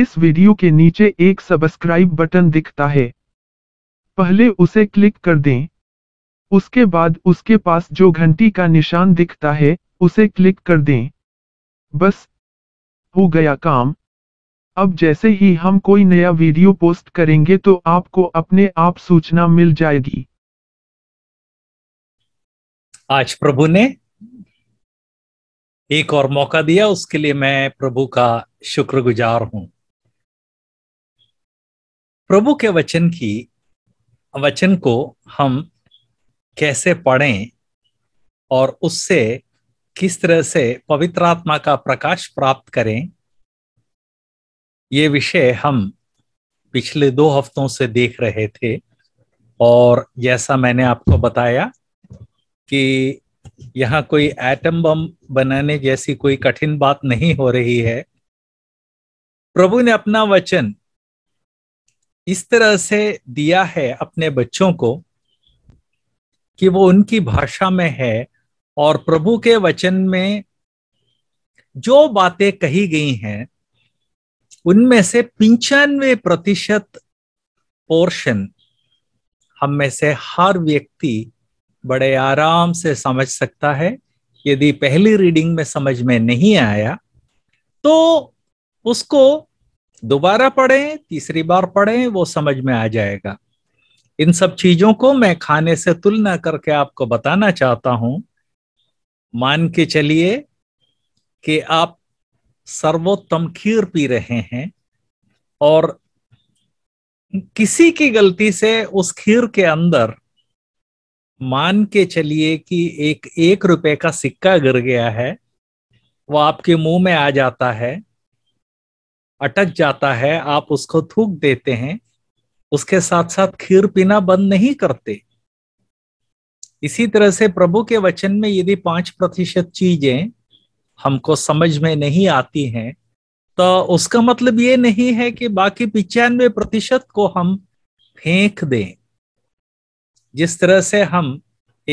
इस वीडियो के नीचे एक सब्सक्राइब बटन दिखता है पहले उसे क्लिक कर दें उसके बाद उसके पास जो घंटी का निशान दिखता है उसे क्लिक कर दें बस हो गया काम अब जैसे ही हम कोई नया वीडियो पोस्ट करेंगे तो आपको अपने आप सूचना मिल जाएगी आज प्रभु ने एक और मौका दिया उसके लिए मैं प्रभु का शुक्रगुजार हूं प्रभु के वचन की वचन को हम कैसे पढ़ें और उससे किस तरह से पवित्र आत्मा का प्रकाश प्राप्त करें ये विषय हम पिछले दो हफ्तों से देख रहे थे और जैसा मैंने आपको बताया कि यहाँ कोई एटम बम बनाने जैसी कोई कठिन बात नहीं हो रही है प्रभु ने अपना वचन इस तरह से दिया है अपने बच्चों को कि वो उनकी भाषा में है और प्रभु के वचन में जो बातें कही गई हैं उनमें से पंचानवे प्रतिशत पोर्शन हम में से हर व्यक्ति बड़े आराम से समझ सकता है यदि पहली रीडिंग में समझ में नहीं आया तो उसको दोबारा पढ़ें तीसरी बार पढ़ें वो समझ में आ जाएगा इन सब चीजों को मैं खाने से तुलना करके आपको बताना चाहता हूं मान के चलिए कि आप सर्वोत्तम खीर पी रहे हैं और किसी की गलती से उस खीर के अंदर मान के चलिए कि एक एक रुपए का सिक्का गिर गया है वो आपके मुंह में आ जाता है अटक जाता है आप उसको थूक देते हैं उसके साथ साथ खीर पीना बंद नहीं करते इसी तरह से प्रभु के वचन में यदि पांच प्रतिशत चीजें हमको समझ में नहीं आती हैं तो उसका मतलब ये नहीं है कि बाकी पिचानवे प्रतिशत को हम फेंक दें जिस तरह से हम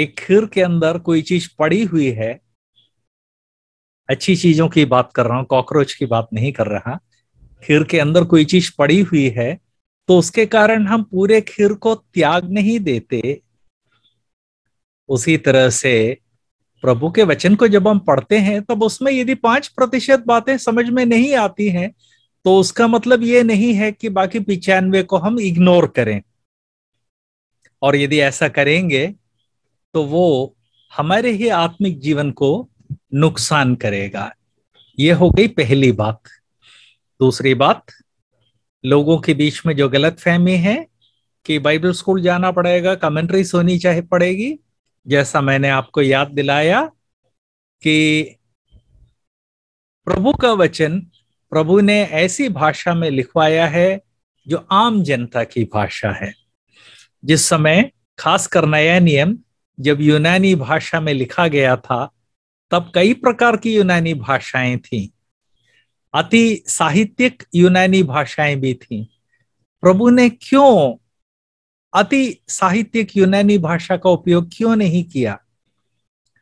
एक खीर के अंदर कोई चीज पड़ी हुई है अच्छी चीजों की बात कर रहा हूं कॉकरोच की बात नहीं कर रहा खीर के अंदर कोई चीज पड़ी हुई है तो उसके कारण हम पूरे खीर को त्याग नहीं देते उसी तरह से प्रभु के वचन को जब हम पढ़ते हैं तब उसमें यदि पांच प्रतिशत बातें समझ में नहीं आती हैं तो उसका मतलब ये नहीं है कि बाकी पिचानवे को हम इग्नोर करें और यदि ऐसा करेंगे तो वो हमारे ही आत्मिक जीवन को नुकसान करेगा ये हो गई पहली बात दूसरी बात लोगों के बीच में जो गलत फहमी है कि बाइबल स्कूल जाना पड़ेगा कमेंट्री होनी चाहिए पड़ेगी जैसा मैंने आपको याद दिलाया कि प्रभु का वचन प्रभु ने ऐसी भाषा में लिखवाया है जो आम जनता की भाषा है जिस समय खासकर नया नियम जब यूनानी भाषा में लिखा गया था तब कई प्रकार की यूनानी भाषाएं थीं अति साहित्यिक यूनानी भाषाएं भी थी प्रभु ने क्यों अति साहित्यिक यूनानी भाषा का उपयोग क्यों नहीं किया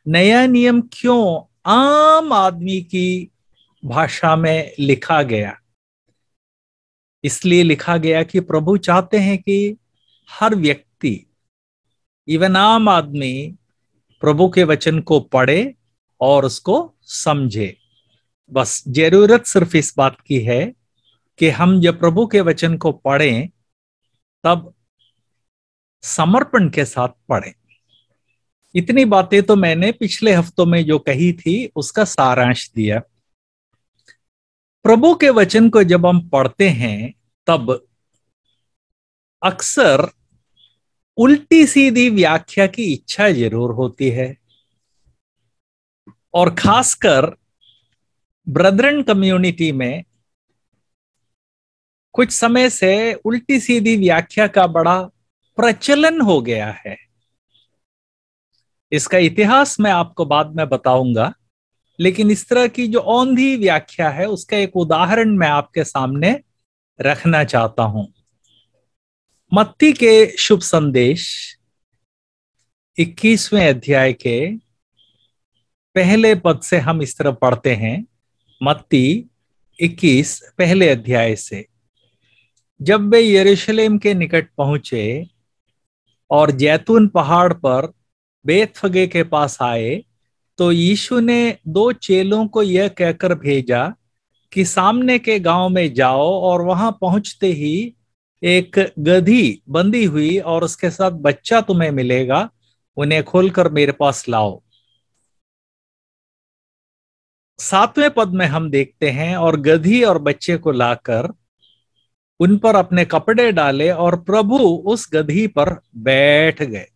नया नियम क्यों आम आदमी की भाषा में लिखा गया इसलिए लिखा गया कि प्रभु चाहते हैं कि हर व्यक्ति इवन आम आदमी प्रभु के वचन को पढ़े और उसको समझे बस जरूरत सिर्फ इस बात की है कि हम जब प्रभु के वचन को पढ़ें तब समर्पण के साथ पढ़ें इतनी बातें तो मैंने पिछले हफ्तों में जो कही थी उसका सारांश दिया प्रभु के वचन को जब हम पढ़ते हैं तब अक्सर उल्टी सीधी व्याख्या की इच्छा जरूर होती है और खासकर ब्रदरन कम्युनिटी में कुछ समय से उल्टी सीधी व्याख्या का बड़ा प्रचलन हो गया है इसका इतिहास मैं आपको बाद में बताऊंगा लेकिन इस तरह की जो औंधी व्याख्या है उसका एक उदाहरण मैं आपके सामने रखना चाहता हूं मत्ती के शुभ संदेश 21वें अध्याय के पहले पद से हम इस तरह पढ़ते हैं मत्ती 21 पहले अध्याय से जब वे यरूशलेम के निकट पहुंचे और जैतून पहाड़ पर बेतफगे के पास आए तो यीशु ने दो चेलों को यह कहकर भेजा कि सामने के गांव में जाओ और वहां पहुंचते ही एक गधी बंदी हुई और उसके साथ बच्चा तुम्हें मिलेगा उन्हें खोलकर मेरे पास लाओ सातवें पद में हम देखते हैं और गधी और बच्चे को लाकर उन पर अपने कपड़े डाले और प्रभु उस गधी पर बैठ गए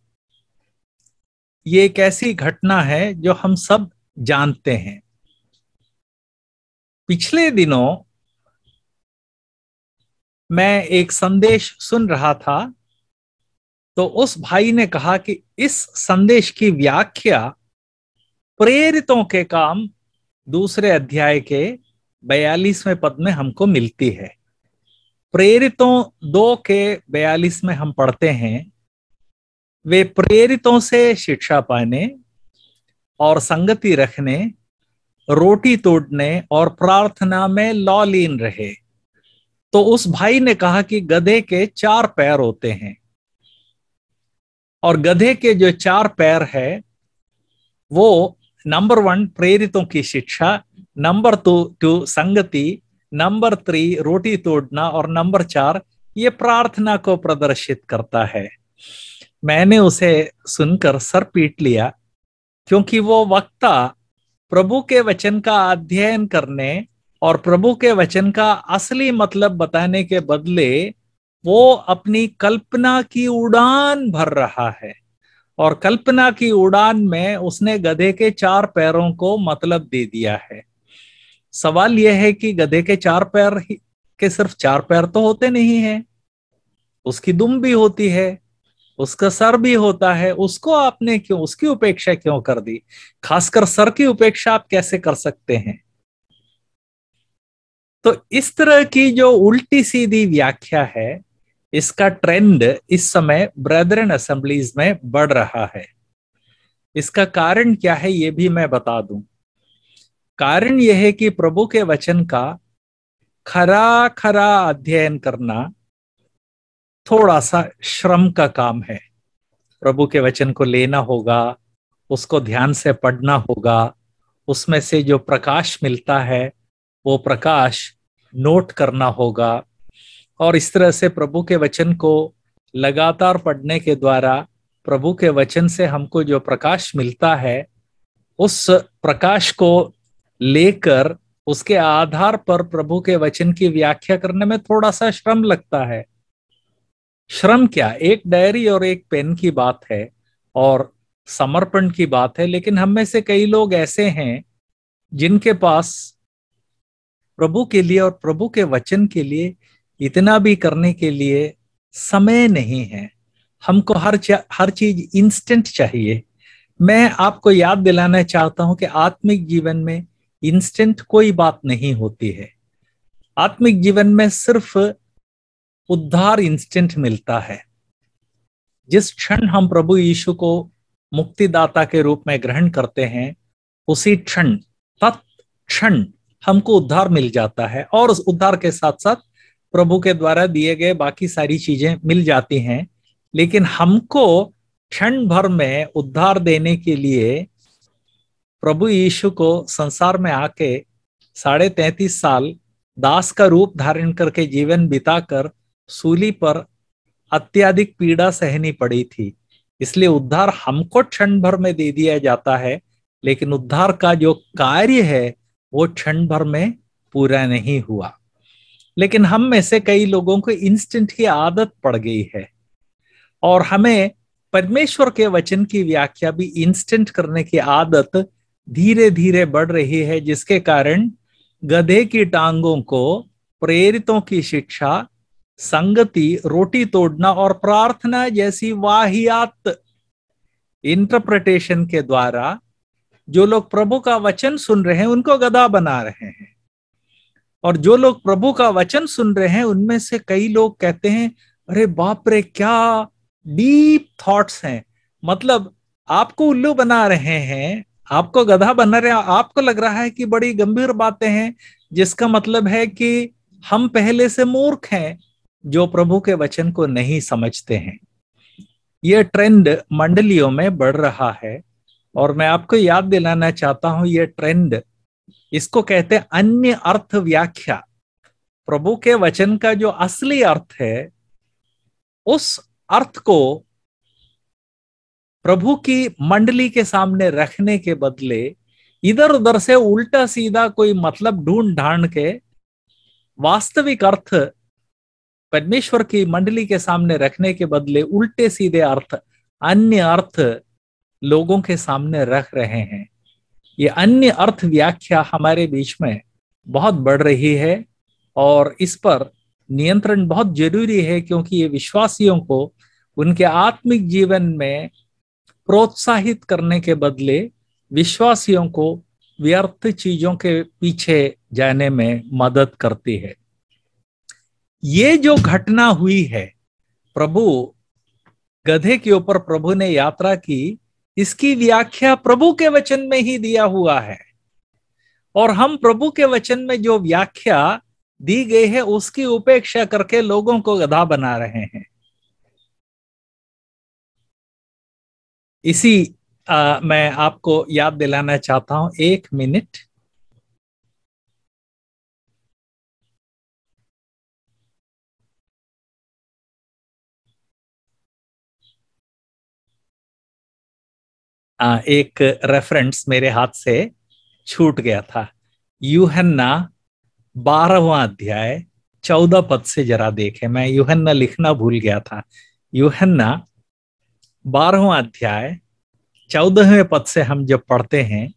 ये एक ऐसी घटना है जो हम सब जानते हैं पिछले दिनों मैं एक संदेश सुन रहा था तो उस भाई ने कहा कि इस संदेश की व्याख्या प्रेरितों के काम दूसरे अध्याय के बयालीसवें पद में हमको मिलती है प्रेरितों दो के बयालीस में हम पढ़ते हैं वे प्रेरितों से शिक्षा पाने और संगति रखने रोटी तोड़ने और प्रार्थना में लॉलीन रहे तो उस भाई ने कहा कि गधे के चार पैर होते हैं और गधे के जो चार पैर है वो नंबर वन प्रेरितों की शिक्षा नंबर टू टू संगति नंबर थ्री रोटी तोड़ना और नंबर चार ये प्रार्थना को प्रदर्शित करता है मैंने उसे सुनकर सर पीट लिया क्योंकि वो वक्ता प्रभु के वचन का अध्ययन करने और प्रभु के वचन का असली मतलब बताने के बदले वो अपनी कल्पना की उड़ान भर रहा है और कल्पना की उड़ान में उसने गधे के चार पैरों को मतलब दे दिया है सवाल यह है कि गधे के चार पैर के सिर्फ चार पैर तो होते नहीं है उसकी दुम भी होती है उसका सर भी होता है उसको आपने क्यों उसकी उपेक्षा क्यों कर दी खासकर सर की उपेक्षा आप कैसे कर सकते हैं तो इस तरह की जो उल्टी सीधी व्याख्या है इसका ट्रेंड इस समय ब्रदरन असेंबलीज में बढ़ रहा है इसका कारण क्या है ये भी मैं बता दूं कारण यह है कि प्रभु के वचन का खरा खरा अध्ययन करना थोड़ा सा श्रम का काम है प्रभु के वचन को लेना होगा उसको ध्यान से पढ़ना होगा उसमें से जो प्रकाश मिलता है वो प्रकाश नोट करना होगा और इस तरह से प्रभु के वचन को लगातार पढ़ने के द्वारा प्रभु के वचन से हमको जो प्रकाश मिलता है उस प्रकाश को लेकर उसके आधार पर प्रभु के वचन की व्याख्या करने में थोड़ा सा श्रम लगता है श्रम क्या एक डायरी और एक पेन की बात है और समर्पण की बात है लेकिन हम में से कई लोग ऐसे हैं जिनके पास प्रभु के लिए और प्रभु के वचन के लिए इतना भी करने के लिए समय नहीं है हमको हर हर चीज इंस्टेंट चाहिए मैं आपको याद दिलाना चाहता हूं कि आत्मिक जीवन में इंस्टेंट कोई बात नहीं होती है आत्मिक जीवन में सिर्फ उद्धार इंस्टेंट मिलता है जिस क्षण हम प्रभु यीशु को मुक्तिदाता के रूप में ग्रहण करते हैं उसी क्षण तत् क्षण हमको उद्धार मिल जाता है और उस उद्धार के साथ साथ प्रभु के द्वारा दिए गए बाकी सारी चीजें मिल जाती हैं लेकिन हमको क्षण भर में उद्धार देने के लिए प्रभु यीशु को संसार में आके साढ़े तैतीस साल दास का रूप धारण करके जीवन बिताकर सूली पर अत्याधिक पीड़ा सहनी पड़ी थी इसलिए उद्धार हमको क्षण भर में दे दिया जाता है लेकिन उद्धार का जो कार्य है वो क्षण भर में पूरा नहीं हुआ लेकिन हम में से कई लोगों को इंस्टेंट की आदत पड़ गई है और हमें परमेश्वर के वचन की व्याख्या भी इंस्टेंट करने की आदत धीरे धीरे बढ़ रही है जिसके कारण गधे की टांगों को प्रेरितों की शिक्षा संगति रोटी तोड़ना और प्रार्थना जैसी वाहियात इंटरप्रिटेशन के द्वारा जो लोग प्रभु का वचन सुन रहे हैं उनको गधा बना रहे हैं और जो लोग प्रभु का वचन सुन रहे हैं उनमें से कई लोग कहते हैं अरे बाप रे क्या डीप थॉट्स हैं मतलब आपको उल्लू बना रहे हैं आपको गधा बना रहे हैं आपको लग रहा है कि बड़ी गंभीर बातें हैं जिसका मतलब है कि हम पहले से मूर्ख हैं जो प्रभु के वचन को नहीं समझते हैं यह ट्रेंड मंडलियों में बढ़ रहा है और मैं आपको याद दिलाना चाहता हूं यह ट्रेंड इसको कहते हैं अन्य अर्थ व्याख्या प्रभु के वचन का जो असली अर्थ है उस अर्थ को प्रभु की मंडली के सामने रखने के बदले इधर उधर से उल्टा सीधा कोई मतलब ढूंढ ढांड के वास्तविक अर्थ परमेश्वर की मंडली के सामने रखने के बदले उल्टे सीधे अर्थ अन्य अर्थ लोगों के सामने रख रहे हैं ये अन्य अर्थ व्याख्या हमारे बीच में बहुत बढ़ रही है और इस पर नियंत्रण बहुत जरूरी है क्योंकि ये विश्वासियों को उनके आत्मिक जीवन में प्रोत्साहित करने के बदले विश्वासियों को व्यर्थ चीजों के पीछे जाने में मदद करती है ये जो घटना हुई है प्रभु गधे के ऊपर प्रभु ने यात्रा की इसकी व्याख्या प्रभु के वचन में ही दिया हुआ है और हम प्रभु के वचन में जो व्याख्या दी गई है उसकी उपेक्षा करके लोगों को गधा बना रहे हैं इसी आ, मैं आपको याद दिलाना चाहता हूं एक मिनट एक रेफरेंस मेरे हाथ से छूट गया था यूहन्ना बारहवा अध्याय चौदह पद से जरा देखें मैं यूहन्ना लिखना भूल गया था यूहन्ना बारहवा अध्याय चौदहवें पद से हम जब पढ़ते हैं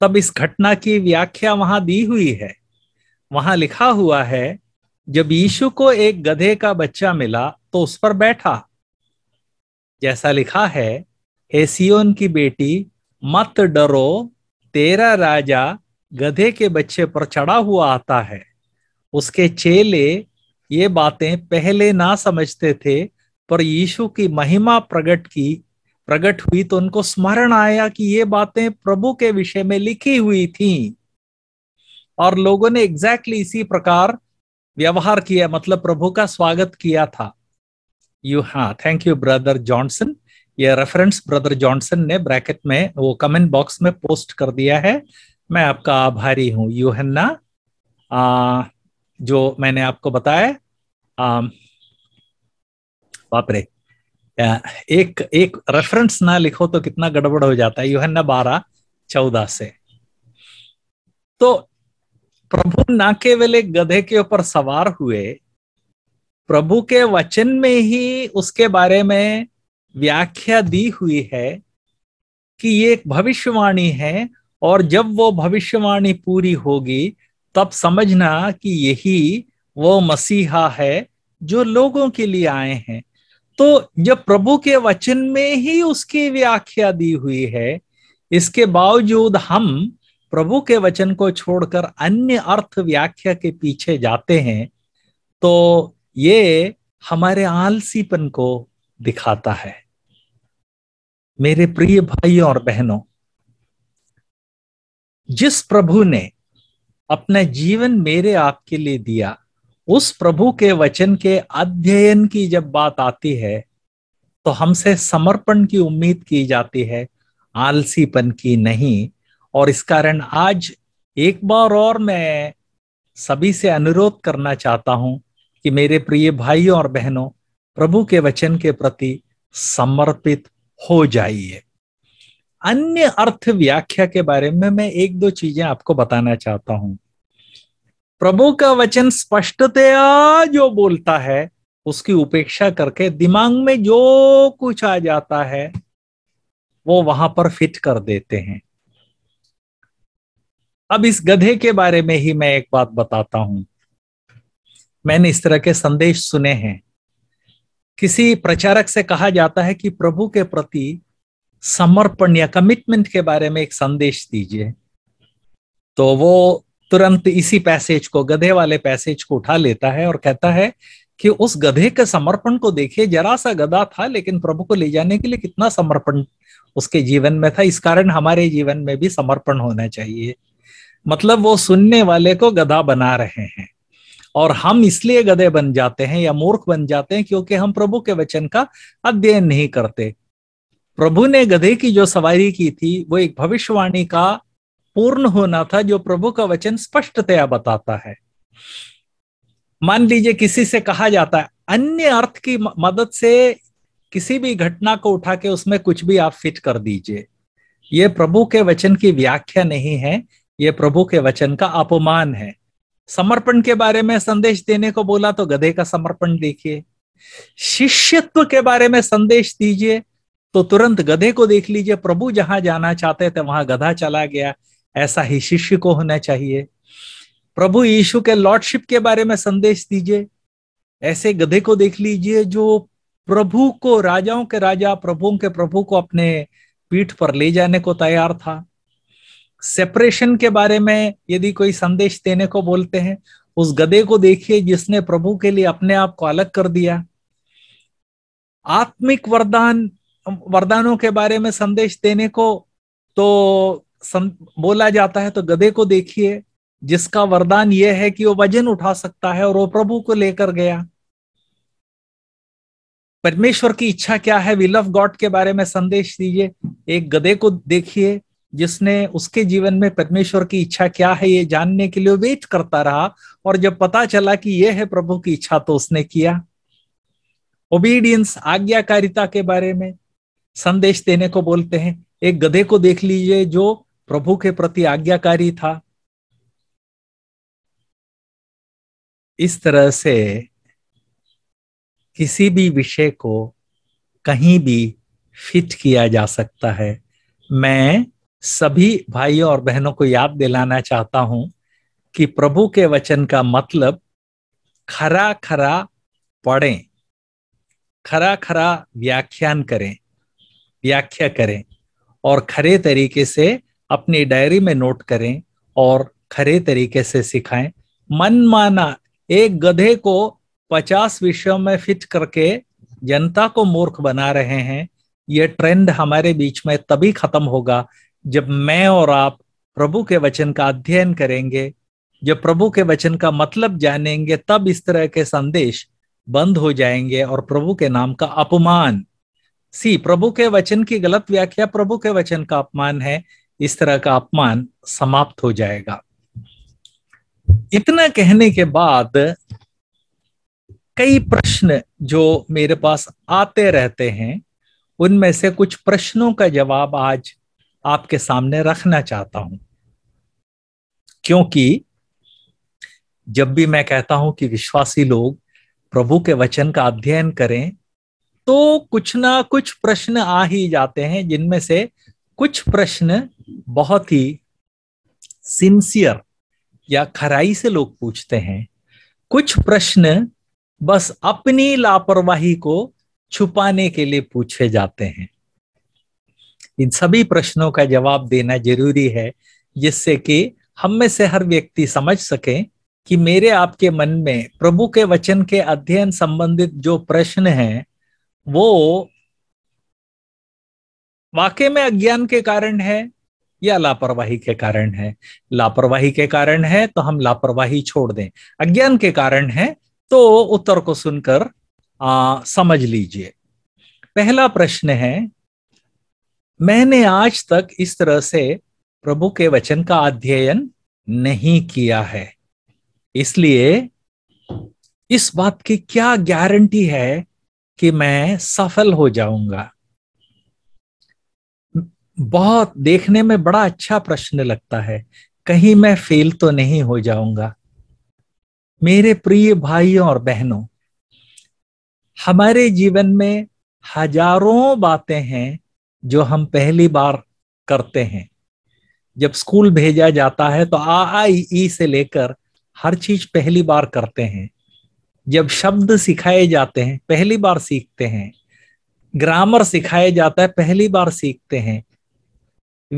तब इस घटना की व्याख्या वहां दी हुई है वहां लिखा हुआ है जब यीशु को एक गधे का बच्चा मिला तो उस पर बैठा जैसा लिखा है हेसियोन की बेटी मत डरो तेरा राजा गधे के बच्चे पर चढ़ा हुआ आता है उसके चेले ये बातें पहले ना समझते थे पर यीशु की महिमा प्रकट की प्रकट हुई तो उनको स्मरण आया कि ये बातें प्रभु के विषय में लिखी हुई थी और लोगों ने एग्जैक्टली exactly इसी प्रकार व्यवहार किया मतलब प्रभु का स्वागत किया था यू हाँ थैंक यू ब्रदर जॉनसन ये रेफरेंस ब्रदर जॉनसन ने ब्रैकेट में वो कमेंट बॉक्स में पोस्ट कर दिया है मैं आपका आभारी हूँ यूहन्ना जो मैंने आपको बताया बापरे एक एक रेफरेंस ना लिखो तो कितना गड़बड़ हो जाता है यूहन्ना बारह चौदह से तो प्रभु ना केवल एक गधे के ऊपर सवार हुए प्रभु के वचन में ही उसके बारे में व्याख्या दी हुई है कि ये एक भविष्यवाणी है और जब वो भविष्यवाणी पूरी होगी तब समझना कि यही वो मसीहा है जो लोगों के लिए आए हैं तो जब प्रभु के वचन में ही उसकी व्याख्या दी हुई है इसके बावजूद हम प्रभु के वचन को छोड़कर अन्य अर्थ व्याख्या के पीछे जाते हैं तो ये हमारे आलसीपन को दिखाता है मेरे प्रिय भाइयों और बहनों जिस प्रभु ने अपना जीवन मेरे आपके लिए दिया उस प्रभु के वचन के अध्ययन की जब बात आती है तो हमसे समर्पण की उम्मीद की जाती है आलसीपन की नहीं और इस कारण आज एक बार और मैं सभी से अनुरोध करना चाहता हूं कि मेरे प्रिय भाइयों और बहनों प्रभु के वचन के प्रति समर्पित हो जाइए अन्य अर्थ व्याख्या के बारे में मैं एक दो चीजें आपको बताना चाहता हूं प्रभु का वचन स्पष्टतया जो बोलता है उसकी उपेक्षा करके दिमाग में जो कुछ आ जाता है वो वहां पर फिट कर देते हैं अब इस गधे के बारे में ही मैं एक बात बताता हूं मैंने इस तरह के संदेश सुने हैं किसी प्रचारक से कहा जाता है कि प्रभु के प्रति समर्पण या कमिटमेंट के बारे में एक संदेश दीजिए तो वो तुरंत इसी पैसेज को गधे वाले पैसेज को उठा लेता है और कहता है कि उस गधे के समर्पण को देखिए जरा सा गधा था लेकिन प्रभु को ले जाने के लिए कितना समर्पण उसके जीवन में था इस कारण हमारे जीवन में भी समर्पण होना चाहिए मतलब वो सुनने वाले को गधा बना रहे हैं और हम इसलिए गधे बन जाते हैं या मूर्ख बन जाते हैं क्योंकि हम प्रभु के वचन का अध्ययन नहीं करते प्रभु ने गधे की जो सवारी की थी वो एक भविष्यवाणी का पूर्ण होना था जो प्रभु का वचन स्पष्टतया बताता है मान लीजिए किसी से कहा जाता है अन्य अर्थ की मदद से किसी भी घटना को उठा के उसमें कुछ भी आप फिट कर दीजिए ये प्रभु के वचन की व्याख्या नहीं है ये प्रभु के वचन का अपमान है समर्पण के बारे में संदेश देने को बोला तो गधे का समर्पण देखिए शिष्यत्व के बारे में संदेश दीजिए तो तुरंत गधे को देख लीजिए प्रभु जहां जाना चाहते थे वहां गधा चला गया ऐसा ही शिष्य को होना चाहिए प्रभु यीशु के लॉर्डशिप के बारे में संदेश दीजिए ऐसे गधे को देख लीजिए जो प्रभु को राजाओं के राजा प्रभुओं के प्रभु को अपने पीठ पर ले जाने को तैयार था सेपरेशन के बारे में यदि कोई संदेश देने को बोलते हैं उस गधे को देखिए जिसने प्रभु के लिए अपने आप को अलग कर दिया आत्मिक वरदान वरदानों के बारे में संदेश देने को तो सं, बोला जाता है तो गधे को देखिए जिसका वरदान यह है कि वो वजन उठा सकता है और वो प्रभु को लेकर गया परमेश्वर की इच्छा क्या है विलव गॉड के बारे में संदेश दीजिए एक गधे को देखिए जिसने उसके जीवन में परमेश्वर की इच्छा क्या है ये जानने के लिए वेट करता रहा और जब पता चला कि यह है प्रभु की इच्छा तो उसने किया ओबीडियंस आज्ञाकारिता के बारे में संदेश देने को बोलते हैं एक गधे को देख लीजिए जो प्रभु के प्रति आज्ञाकारी था इस तरह से किसी भी विषय को कहीं भी फिट किया जा सकता है मैं सभी भाइयों और बहनों को याद दिलाना चाहता हूं कि प्रभु के वचन का मतलब खरा खरा पढ़ें खरा खरा व्याख्यान करें व्याख्या करें और खरे तरीके से अपनी डायरी में नोट करें और खरे तरीके से सिखाएं मनमाना एक गधे को पचास विषयों में फिट करके जनता को मूर्ख बना रहे हैं यह ट्रेंड हमारे बीच में तभी खत्म होगा जब मैं और आप प्रभु के वचन का अध्ययन करेंगे जब प्रभु के वचन का मतलब जानेंगे तब इस तरह के संदेश बंद हो जाएंगे और प्रभु के नाम का अपमान सी प्रभु के वचन की गलत व्याख्या प्रभु के वचन का अपमान है इस तरह का अपमान समाप्त हो जाएगा इतना कहने के बाद कई प्रश्न जो मेरे पास आते रहते हैं उनमें से कुछ प्रश्नों का जवाब आज आपके सामने रखना चाहता हूं क्योंकि जब भी मैं कहता हूं कि विश्वासी लोग प्रभु के वचन का अध्ययन करें तो कुछ ना कुछ प्रश्न आ ही जाते हैं जिनमें से कुछ प्रश्न बहुत ही सिंसियर या खराई से लोग पूछते हैं कुछ प्रश्न बस अपनी लापरवाही को छुपाने के लिए पूछे जाते हैं इन सभी प्रश्नों का जवाब देना जरूरी है जिससे कि हम में से हर व्यक्ति समझ सके कि मेरे आपके मन में प्रभु के वचन के अध्ययन संबंधित जो प्रश्न हैं वो वाकई में अज्ञान के कारण है या लापरवाही के कारण है लापरवाही के कारण है तो हम लापरवाही छोड़ दें अज्ञान के कारण है तो उत्तर को सुनकर आ, समझ लीजिए पहला प्रश्न है मैंने आज तक इस तरह से प्रभु के वचन का अध्ययन नहीं किया है इसलिए इस बात की क्या गारंटी है कि मैं सफल हो जाऊंगा बहुत देखने में बड़ा अच्छा प्रश्न लगता है कहीं मैं फेल तो नहीं हो जाऊंगा मेरे प्रिय भाइयों और बहनों हमारे जीवन में हजारों बातें हैं जो हम पहली बार करते हैं जब स्कूल भेजा जाता है तो आ आई ई से लेकर हर चीज पहली बार करते हैं जब शब्द सिखाए जाते हैं पहली बार सीखते हैं ग्रामर सिखाया जाता है पहली बार सीखते हैं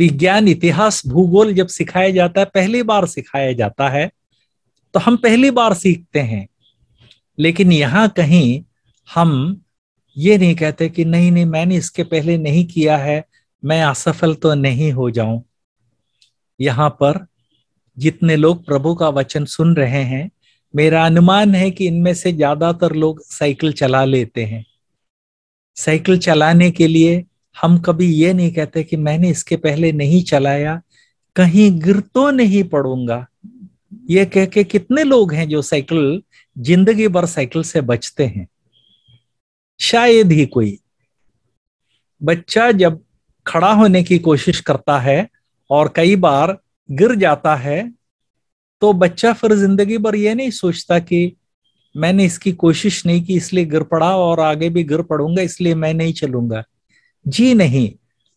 विज्ञान इतिहास भूगोल जब सिखाया जाता है पहली बार सिखाया जाता है तो हम पहली बार सीखते हैं लेकिन यहाँ कहीं हम ये नहीं कहते कि नहीं नहीं मैंने इसके पहले नहीं किया है मैं असफल तो नहीं हो जाऊं यहां पर जितने लोग प्रभु का वचन सुन रहे हैं मेरा अनुमान है कि इनमें से ज्यादातर लोग साइकिल चला लेते हैं साइकिल चलाने के लिए हम कभी ये नहीं कहते कि मैंने इसके पहले नहीं चलाया कहीं गिर तो नहीं पड़ूंगा ये कह के कितने लोग हैं जो साइकिल जिंदगी भर साइकिल से बचते हैं शायद ही कोई बच्चा जब खड़ा होने की कोशिश करता है और कई बार गिर जाता है तो बच्चा फिर जिंदगी भर ये नहीं सोचता कि मैंने इसकी कोशिश नहीं की इसलिए गिर पड़ा और आगे भी गिर पड़ूंगा इसलिए मैं नहीं चलूंगा जी नहीं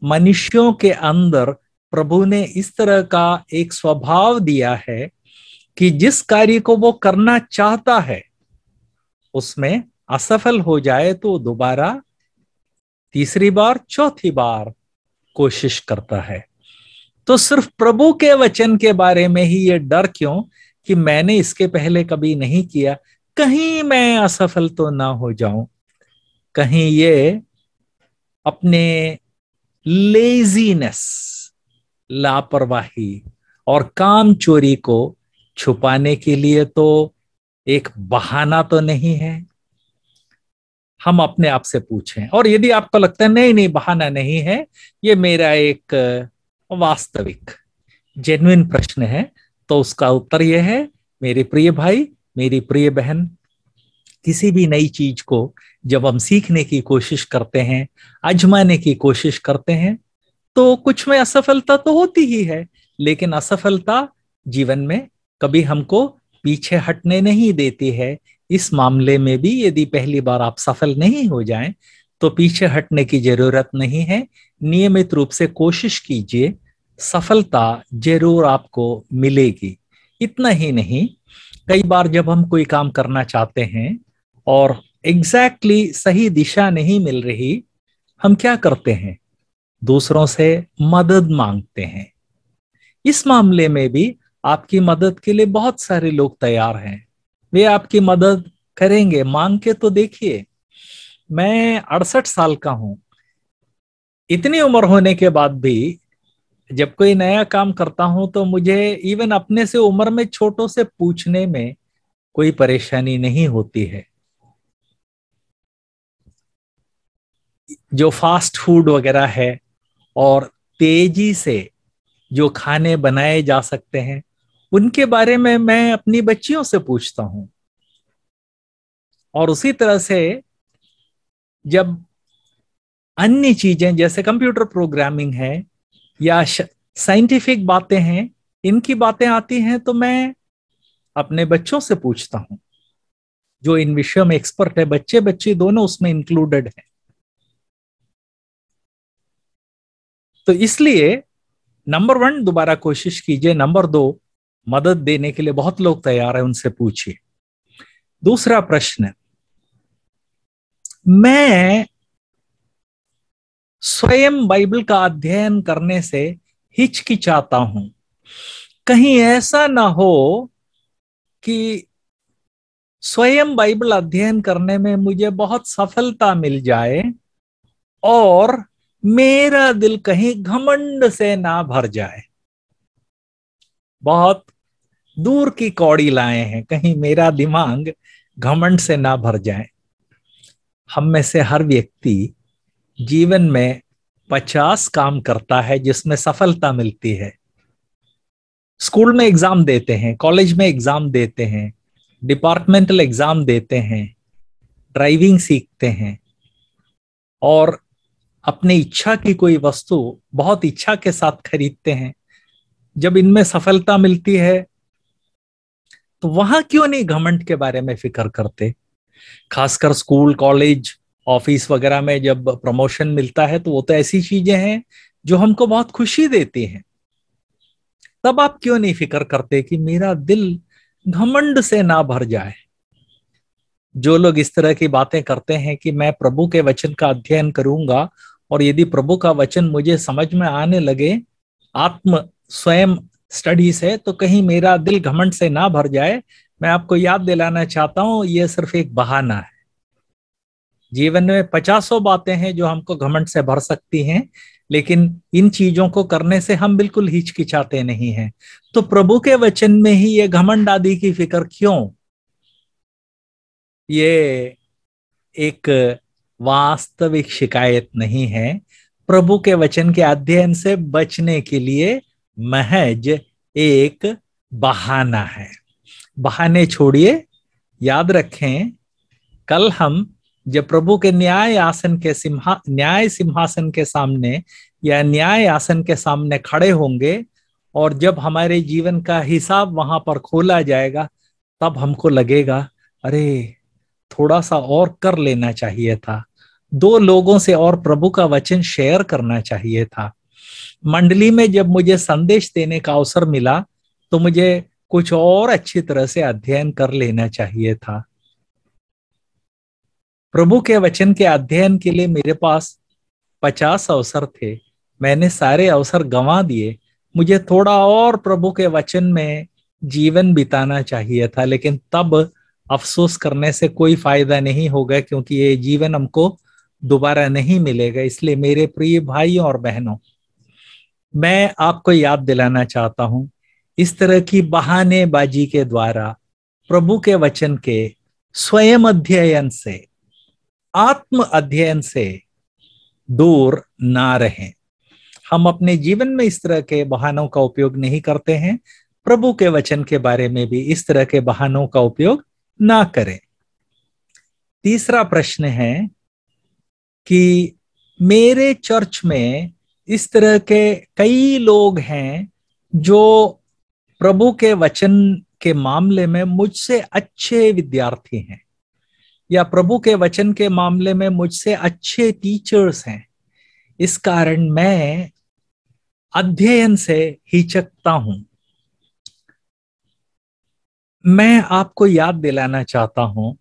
मनुष्यों के अंदर प्रभु ने इस तरह का एक स्वभाव दिया है कि जिस कार्य को वो करना चाहता है उसमें असफल हो जाए तो दोबारा तीसरी बार चौथी बार कोशिश करता है तो सिर्फ प्रभु के वचन के बारे में ही ये डर क्यों कि मैंने इसके पहले कभी नहीं किया कहीं मैं असफल तो ना हो जाऊं कहीं ये अपने लेजीनेस लापरवाही और काम चोरी को छुपाने के लिए तो एक बहाना तो नहीं है हम अपने आप से पूछें और यदि आपको लगता है नहीं नहीं बहाना नहीं है ये मेरा एक वास्तविक जेन्युन प्रश्न है तो उसका उत्तर यह है मेरे प्रिय भाई मेरी प्रिय बहन किसी भी नई चीज को जब हम सीखने की कोशिश करते हैं आजमाने की कोशिश करते हैं तो कुछ में असफलता तो होती ही है लेकिन असफलता जीवन में कभी हमको पीछे हटने नहीं देती है इस मामले में भी यदि पहली बार आप सफल नहीं हो जाएं तो पीछे हटने की जरूरत नहीं है नियमित रूप से कोशिश कीजिए सफलता जरूर आपको मिलेगी इतना ही नहीं कई बार जब हम कोई काम करना चाहते हैं और एग्जैक्टली exactly सही दिशा नहीं मिल रही हम क्या करते हैं दूसरों से मदद मांगते हैं इस मामले में भी आपकी मदद के लिए बहुत सारे लोग तैयार हैं वे आपकी मदद करेंगे मांग के तो देखिए मैं अड़सठ साल का हूं इतनी उम्र होने के बाद भी जब कोई नया काम करता हूं तो मुझे इवन अपने से उम्र में छोटों से पूछने में कोई परेशानी नहीं होती है जो फास्ट फूड वगैरह है और तेजी से जो खाने बनाए जा सकते हैं उनके बारे में मैं अपनी बच्चियों से पूछता हूं और उसी तरह से जब अन्य चीजें जैसे कंप्यूटर प्रोग्रामिंग है या साइंटिफिक बातें हैं इनकी बातें आती हैं तो मैं अपने बच्चों से पूछता हूं जो इन विषयों में एक्सपर्ट है बच्चे बच्चे दोनों उसमें इंक्लूडेड हैं तो इसलिए नंबर वन दोबारा कोशिश कीजिए नंबर दो मदद देने के लिए बहुत लोग तैयार है उनसे पूछिए दूसरा प्रश्न मैं स्वयं बाइबल का अध्ययन करने से हिचकिचाता हूं कहीं ऐसा ना हो कि स्वयं बाइबल अध्ययन करने में मुझे बहुत सफलता मिल जाए और मेरा दिल कहीं घमंड से ना भर जाए बहुत दूर की कौड़ी लाए हैं कहीं मेरा दिमाग घमंड से ना भर जाए हम में से हर व्यक्ति जीवन में पचास काम करता है जिसमें सफलता मिलती है स्कूल में एग्जाम देते हैं कॉलेज में एग्जाम देते हैं डिपार्टमेंटल एग्जाम देते हैं ड्राइविंग सीखते हैं और अपनी इच्छा की कोई वस्तु बहुत इच्छा के साथ खरीदते हैं जब इनमें सफलता मिलती है तो वहां क्यों नहीं घमंड के बारे में फिक्र करते खासकर स्कूल कॉलेज ऑफिस वगैरह में जब प्रमोशन मिलता है तो वो तो ऐसी चीजें हैं जो हमको बहुत खुशी देती हैं तब आप क्यों नहीं फिक्र करते कि मेरा दिल घमंड से ना भर जाए जो लोग इस तरह की बातें करते हैं कि मैं प्रभु के वचन का अध्ययन करूंगा और यदि प्रभु का वचन मुझे समझ में आने लगे आत्म स्वयं स्टडीज है तो कहीं मेरा दिल घमंड से ना भर जाए मैं आपको याद दिलाना चाहता हूं ये सिर्फ एक बहाना है जीवन में पचासों बातें हैं जो हमको घमंड से भर सकती हैं लेकिन इन चीजों को करने से हम बिल्कुल हिचकिचाते नहीं हैं तो प्रभु के वचन में ही ये घमंड आदि की फिक्र क्यों ये एक वास्तविक शिकायत नहीं है प्रभु के वचन के अध्ययन से बचने के लिए महज एक बहाना है बहाने छोड़िए याद रखें कल हम जब प्रभु के न्याय आसन के सिंहा न्याय सिंहासन के सामने या न्याय आसन के सामने खड़े होंगे और जब हमारे जीवन का हिसाब वहां पर खोला जाएगा तब हमको लगेगा अरे थोड़ा सा और कर लेना चाहिए था दो लोगों से और प्रभु का वचन शेयर करना चाहिए था मंडली में जब मुझे संदेश देने का अवसर मिला तो मुझे कुछ और अच्छी तरह से अध्ययन कर लेना चाहिए था प्रभु के वचन के अध्ययन के लिए मेरे पास पचास अवसर थे मैंने सारे अवसर गंवा दिए मुझे थोड़ा और प्रभु के वचन में जीवन बिताना चाहिए था लेकिन तब अफसोस करने से कोई फायदा नहीं होगा क्योंकि ये जीवन हमको दोबारा नहीं मिलेगा इसलिए मेरे प्रिय भाइयों और बहनों मैं आपको याद दिलाना चाहता हूं इस तरह की बहानेबाजी के द्वारा प्रभु के वचन के स्वयं अध्ययन से आत्म अध्ययन से दूर ना रहें हम अपने जीवन में इस तरह के बहानों का उपयोग नहीं करते हैं प्रभु के वचन के बारे में भी इस तरह के बहानों का उपयोग ना करें तीसरा प्रश्न है कि मेरे चर्च में इस तरह के कई लोग हैं जो प्रभु के वचन के मामले में मुझसे अच्छे विद्यार्थी हैं या प्रभु के वचन के मामले में मुझसे अच्छे टीचर्स हैं इस कारण मैं अध्ययन से हिचकता हूं मैं आपको याद दिलाना चाहता हूं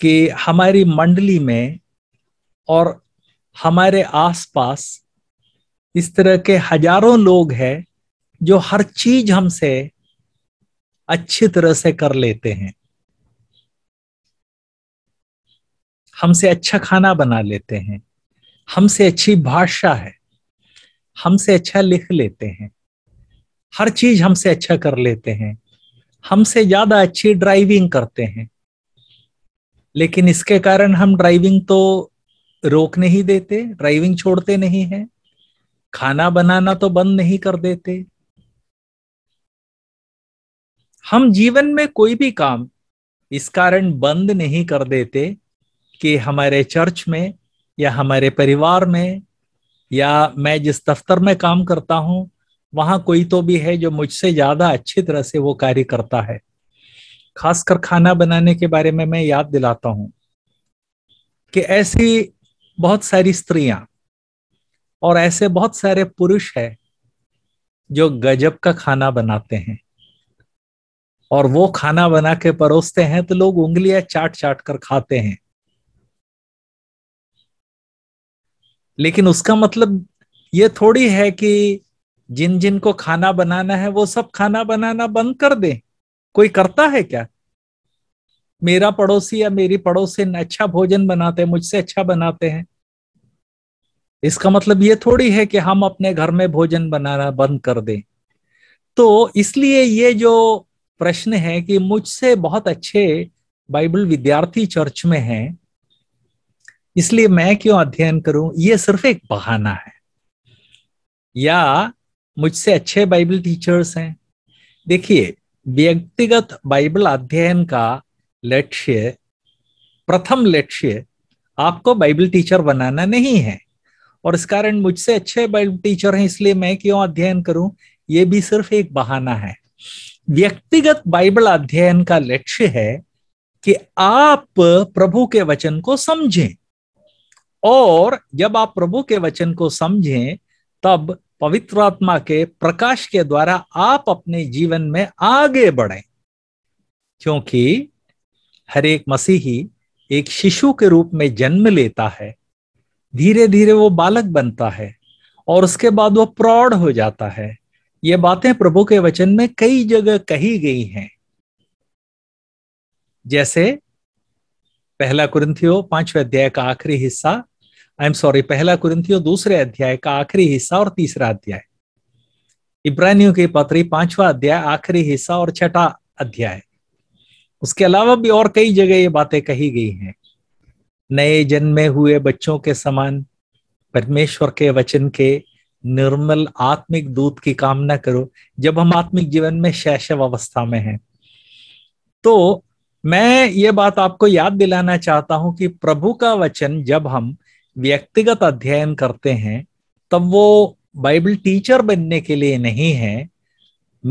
कि हमारी मंडली में और हमारे आसपास इस तरह के हजारों लोग हैं जो हर चीज हमसे अच्छी तरह से कर लेते हैं हमसे अच्छा खाना बना लेते हैं हमसे अच्छी भाषा है हमसे अच्छा लिख लेते हैं हर चीज हमसे अच्छा कर लेते हैं हमसे ज्यादा अच्छी ड्राइविंग करते हैं लेकिन इसके कारण हम ड्राइविंग तो रोक नहीं देते ड्राइविंग छोड़ते नहीं हैं खाना बनाना तो बंद नहीं कर देते हम जीवन में कोई भी काम इस कारण बंद नहीं कर देते कि हमारे चर्च में या हमारे परिवार में या मैं जिस दफ्तर में काम करता हूं वहां कोई तो भी है जो मुझसे ज़्यादा अच्छी तरह से वो कार्य करता है खासकर खाना बनाने के बारे में मैं याद दिलाता हूं कि ऐसी बहुत सारी स्त्रियां और ऐसे बहुत सारे पुरुष है जो गजब का खाना बनाते हैं और वो खाना बना के परोसते हैं तो लोग उंगलियां चाट चाट कर खाते हैं लेकिन उसका मतलब ये थोड़ी है कि जिन जिन को खाना बनाना है वो सब खाना बनाना बंद कर दे कोई करता है क्या मेरा पड़ोसी या मेरी पड़ोसी अच्छा भोजन बनाते हैं मुझसे अच्छा बनाते हैं इसका मतलब ये थोड़ी है कि हम अपने घर में भोजन बनाना बंद कर दें तो इसलिए ये जो प्रश्न है कि मुझसे बहुत अच्छे बाइबल विद्यार्थी चर्च में हैं इसलिए मैं क्यों अध्ययन करूं ये सिर्फ एक बहाना है या मुझसे अच्छे बाइबल टीचर्स हैं देखिए व्यक्तिगत बाइबल अध्ययन का लक्ष्य प्रथम लक्ष्य आपको बाइबल टीचर बनाना नहीं है और इस कारण मुझसे अच्छे टीचर हैं इसलिए मैं क्यों अध्ययन करूं ये भी सिर्फ एक बहाना है व्यक्तिगत बाइबल अध्ययन का लक्ष्य है कि आप प्रभु के वचन को समझें और जब आप प्रभु के वचन को समझें तब पवित्र आत्मा के प्रकाश के द्वारा आप अपने जीवन में आगे बढ़ें क्योंकि हर एक मसीही एक शिशु के रूप में जन्म लेता है धीरे धीरे वो बालक बनता है और उसके बाद वो प्रौढ़ हो जाता है ये बातें प्रभु के वचन में कई जगह कही गई हैं जैसे पहला कुरिंथियो पांचवें अध्याय का आखिरी हिस्सा आई एम सॉरी पहला कुरिंथियो दूसरे अध्याय का आखिरी हिस्सा और तीसरा अध्याय इब्रानियों की पत्री पांचवा अध्याय आखिरी हिस्सा और छठा अध्याय उसके अलावा भी और कई जगह ये बातें कही गई हैं नए जन्मे हुए बच्चों के समान परमेश्वर के वचन के निर्मल आत्मिक दूत की कामना करो जब हम आत्मिक जीवन में शैशव अवस्था में हैं तो मैं ये बात आपको याद दिलाना चाहता हूं कि प्रभु का वचन जब हम व्यक्तिगत अध्ययन करते हैं तब वो बाइबल टीचर बनने के लिए नहीं है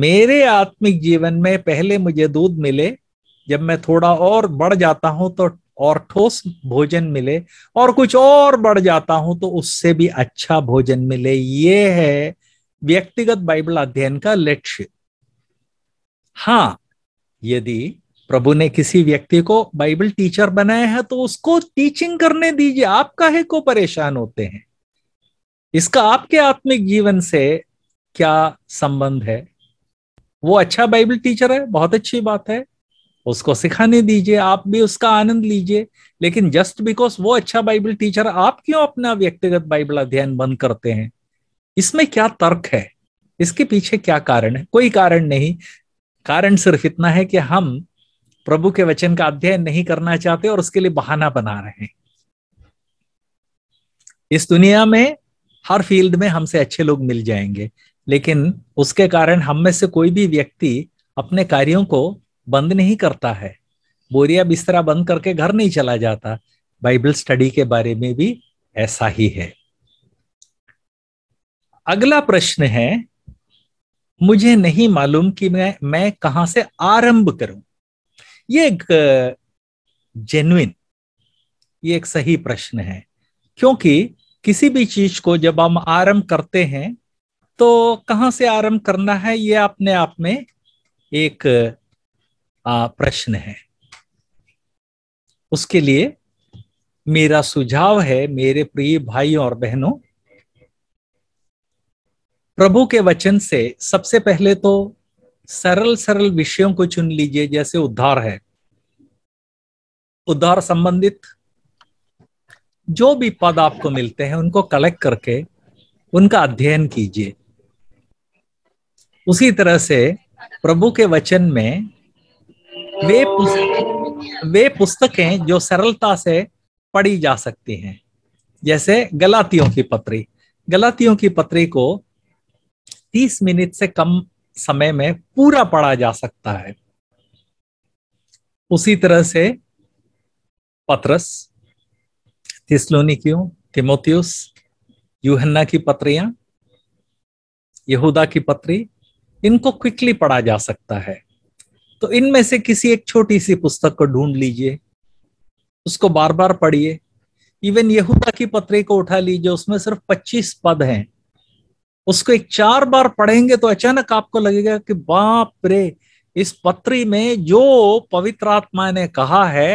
मेरे आत्मिक जीवन में पहले मुझे दूध मिले जब मैं थोड़ा और बढ़ जाता हूं तो और ठोस भोजन मिले और कुछ और बढ़ जाता हूं तो उससे भी अच्छा भोजन मिले ये है व्यक्तिगत बाइबल अध्ययन का लक्ष्य हां यदि प्रभु ने किसी व्यक्ति को बाइबल टीचर बनाया है तो उसको टीचिंग करने दीजिए आप काहे को परेशान होते हैं इसका आपके आत्मिक जीवन से क्या संबंध है वो अच्छा बाइबल टीचर है बहुत अच्छी बात है उसको सिखाने दीजिए आप भी उसका आनंद लीजिए लेकिन जस्ट बिकॉज वो अच्छा बाइबल टीचर आप क्यों अपना व्यक्तिगत बाइबल अध्ययन बंद करते हैं इसमें क्या तर्क है इसके पीछे क्या कारण है कोई कारण नहीं कारण सिर्फ इतना है कि हम प्रभु के वचन का अध्ययन नहीं करना चाहते और उसके लिए बहाना बना रहे हैं इस दुनिया में हर फील्ड में हमसे अच्छे लोग मिल जाएंगे लेकिन उसके कारण हम में से कोई भी व्यक्ति अपने कार्यों को बंद नहीं करता है बोरिया बिस्तरा बंद करके घर नहीं चला जाता बाइबल स्टडी के बारे में भी ऐसा ही है अगला प्रश्न है मुझे नहीं मालूम कि मैं मैं कहां से आरंभ करूं ये एक जेन्युन ये एक सही प्रश्न है क्योंकि किसी भी चीज को जब हम आरंभ करते हैं तो कहां से आरंभ करना है ये अपने आप में एक प्रश्न है उसके लिए मेरा सुझाव है मेरे प्रिय भाई और बहनों प्रभु के वचन से सबसे पहले तो सरल सरल विषयों को चुन लीजिए जैसे उद्धार है उद्धार संबंधित जो भी पद आपको मिलते हैं उनको कलेक्ट करके उनका अध्ययन कीजिए उसी तरह से प्रभु के वचन में वे पुस्तक वे पुस्तकें जो सरलता से पढ़ी जा सकती हैं जैसे गलातियों की पत्री गलातियों की पत्री को 30 मिनट से कम समय में पूरा पढ़ा जा सकता है उसी तरह से पत्रस तिस्लोनिकियों तिमोथियस यूहन्ना की पत्रियां यहूदा की पत्री इनको क्विकली पढ़ा जा सकता है तो इनमें से किसी एक छोटी सी पुस्तक को ढूंढ लीजिए उसको बार बार पढ़िए इवन यहूदा की पत्री को उठा लीजिए उसमें सिर्फ 25 पद हैं उसको एक चार बार पढ़ेंगे तो अचानक आपको लगेगा कि बाप रे इस पत्री में जो पवित्र आत्मा ने कहा है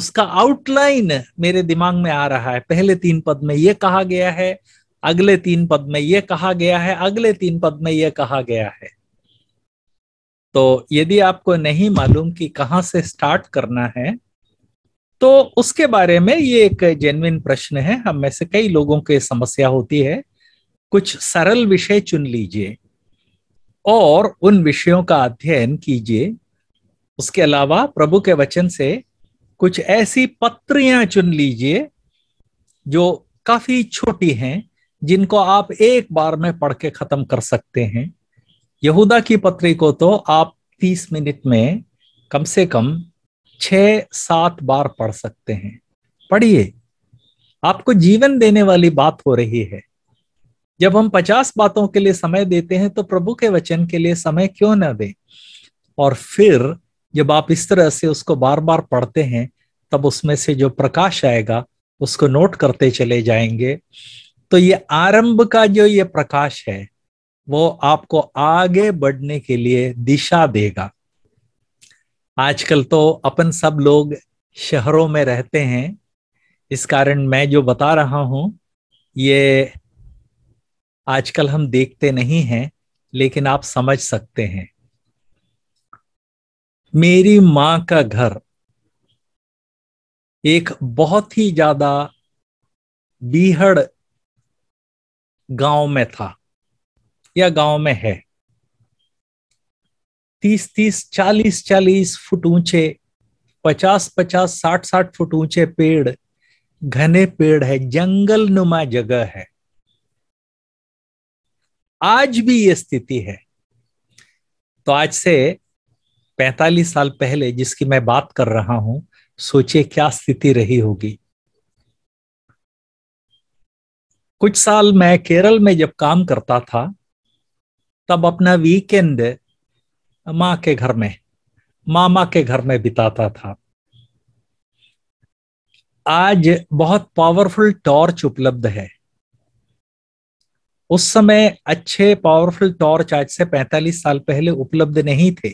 उसका आउटलाइन मेरे दिमाग में आ रहा है पहले तीन पद में ये कहा गया है अगले तीन पद में ये कहा गया है अगले तीन पद में ये कहा गया है तो यदि आपको नहीं मालूम कि कहाँ से स्टार्ट करना है तो उसके बारे में ये एक जेनविन प्रश्न है हम में से कई लोगों के समस्या होती है कुछ सरल विषय चुन लीजिए और उन विषयों का अध्ययन कीजिए उसके अलावा प्रभु के वचन से कुछ ऐसी पत्रियां चुन लीजिए जो काफी छोटी हैं जिनको आप एक बार में पढ़ के खत्म कर सकते हैं यहूदा की पत्री को तो आप तीस मिनट में कम से कम छ सात बार पढ़ सकते हैं पढ़िए आपको जीवन देने वाली बात हो रही है जब हम पचास बातों के लिए समय देते हैं तो प्रभु के वचन के लिए समय क्यों ना दें और फिर जब आप इस तरह से उसको बार बार पढ़ते हैं तब उसमें से जो प्रकाश आएगा उसको नोट करते चले जाएंगे तो ये आरंभ का जो ये प्रकाश है वो आपको आगे बढ़ने के लिए दिशा देगा आजकल तो अपन सब लोग शहरों में रहते हैं इस कारण मैं जो बता रहा हूं ये आजकल हम देखते नहीं हैं लेकिन आप समझ सकते हैं मेरी मां का घर एक बहुत ही ज्यादा बीहड़ गांव में था या गांव में है तीस तीस चालीस चालीस फुट ऊंचे पचास पचास साठ साठ फुट ऊंचे पेड़ घने पेड़ है जंगल नुमा जगह है आज भी ये स्थिति है तो आज से 45 साल पहले जिसकी मैं बात कर रहा हूं सोचिए क्या स्थिति रही होगी कुछ साल मैं केरल में जब काम करता था तब अपना वीकेंड माँ के घर में मामा के घर में बिताता था आज बहुत पावरफुल टॉर्च उपलब्ध है उस समय अच्छे पावरफुल टॉर्च आज से 45 साल पहले उपलब्ध नहीं थे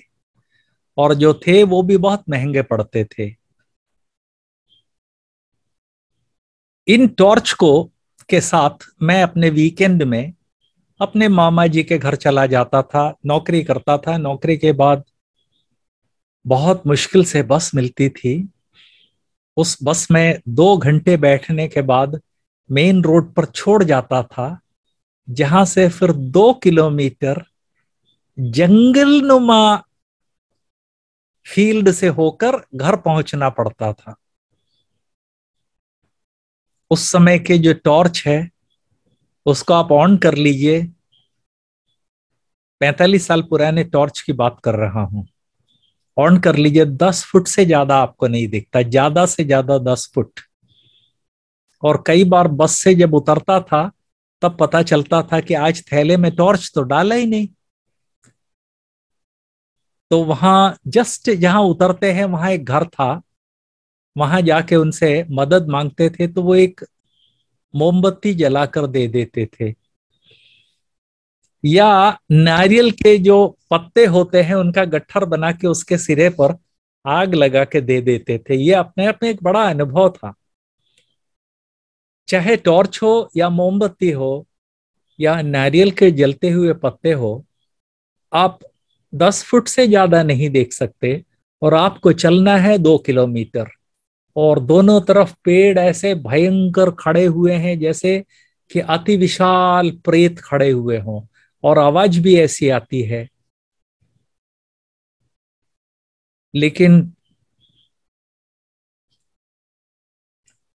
और जो थे वो भी बहुत महंगे पड़ते थे इन टॉर्च को के साथ मैं अपने वीकेंड में अपने मामा जी के घर चला जाता था नौकरी करता था नौकरी के बाद बहुत मुश्किल से बस मिलती थी उस बस में दो घंटे बैठने के बाद मेन रोड पर छोड़ जाता था जहां से फिर दो किलोमीटर जंगल नुमा फील्ड से होकर घर पहुंचना पड़ता था उस समय के जो टॉर्च है उसको आप ऑन कर लीजिए पैंतालीस साल पुराने टॉर्च की बात कर रहा हूं ऑन कर लीजिए दस फुट से ज्यादा आपको नहीं दिखता ज्यादा से ज्यादा दस फुट और कई बार बस से जब उतरता था तब पता चलता था कि आज थैले में टॉर्च तो डाला ही नहीं तो वहां जस्ट जहां उतरते हैं वहां एक घर था वहां जाके उनसे मदद मांगते थे तो वो एक मोमबत्ती जलाकर दे देते थे या नारियल के जो पत्ते होते हैं उनका गट्ठर बना के उसके सिरे पर आग लगा के दे देते थे ये अपने आप में एक बड़ा अनुभव था चाहे टॉर्च हो या मोमबत्ती हो या नारियल के जलते हुए पत्ते हो आप दस फुट से ज्यादा नहीं देख सकते और आपको चलना है दो किलोमीटर और दोनों तरफ पेड़ ऐसे भयंकर खड़े हुए हैं जैसे कि अति विशाल प्रेत खड़े हुए हों और आवाज भी ऐसी आती है लेकिन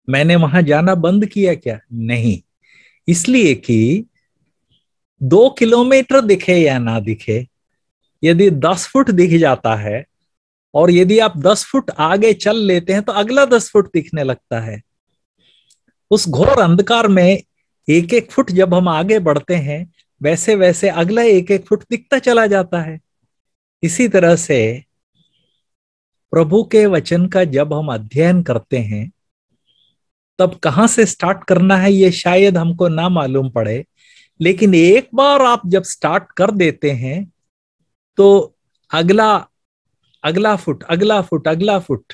मैंने वहां जाना बंद किया क्या नहीं इसलिए कि दो किलोमीटर दिखे या ना दिखे यदि दस फुट दिख जाता है और यदि आप दस फुट आगे चल लेते हैं तो अगला दस फुट दिखने लगता है उस घोर अंधकार में एक एक फुट जब हम आगे बढ़ते हैं वैसे वैसे अगला एक एक फुट दिखता चला जाता है इसी तरह से प्रभु के वचन का जब हम अध्ययन करते हैं तब कहां से स्टार्ट करना है ये शायद हमको ना मालूम पड़े लेकिन एक बार आप जब स्टार्ट कर देते हैं तो अगला अगला फुट अगला फुट अगला फुट